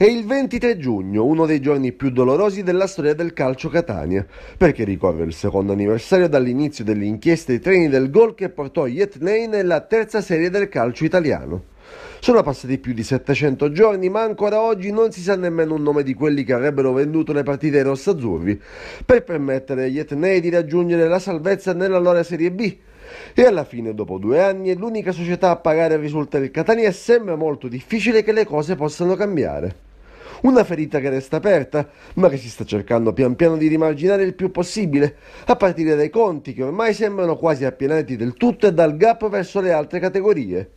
È il 23 giugno, uno dei giorni più dolorosi della storia del calcio Catania, perché ricorre il secondo anniversario dall'inizio dell'inchiesta dei treni del gol che portò Yetney nella terza serie del calcio italiano. Sono passati più di 700 giorni, ma ancora oggi non si sa nemmeno un nome di quelli che avrebbero venduto le partite ai rossazzurri per permettere agli Etnei di raggiungere la salvezza nella loro Serie B. E alla fine, dopo due anni, è l'unica società a pagare risulta il Catania e sembra molto difficile che le cose possano cambiare una ferita che resta aperta, ma che si sta cercando pian piano di rimarginare il più possibile, a partire dai conti che ormai sembrano quasi appienati del tutto e dal gap verso le altre categorie.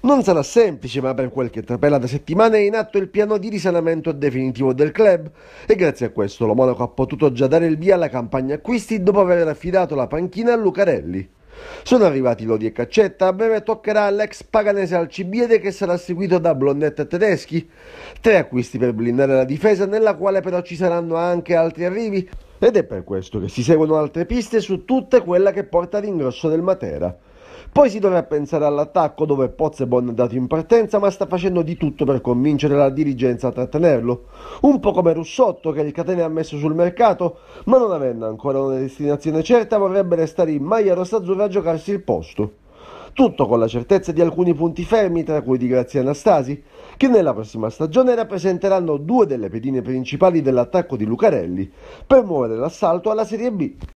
Non sarà semplice, ma per qualche trapela da settimana è in atto il piano di risanamento definitivo del club e grazie a questo lo Monaco ha potuto già dare il via alla campagna acquisti dopo aver affidato la panchina a Lucarelli. Sono arrivati Lodi e Caccetta, a breve toccherà l'ex paganese Alcibiade che sarà seguito da Blondetta Tedeschi. Tre acquisti per blindare la difesa nella quale però ci saranno anche altri arrivi ed è per questo che si seguono altre piste su tutta quella che porta all'ingrosso del Matera. Poi si dovrà pensare all'attacco dove Pozzebon è andato in partenza ma sta facendo di tutto per convincere la dirigenza a trattenerlo. Un po' come Russotto che il Catene ha messo sul mercato ma non avendo ancora una destinazione certa vorrebbe restare in maglia rossa azzurra a giocarsi il posto. Tutto con la certezza di alcuni punti fermi, tra cui di Grazia Anastasi, che nella prossima stagione rappresenteranno due delle pedine principali dell'attacco di Lucarelli per muovere l'assalto alla Serie B.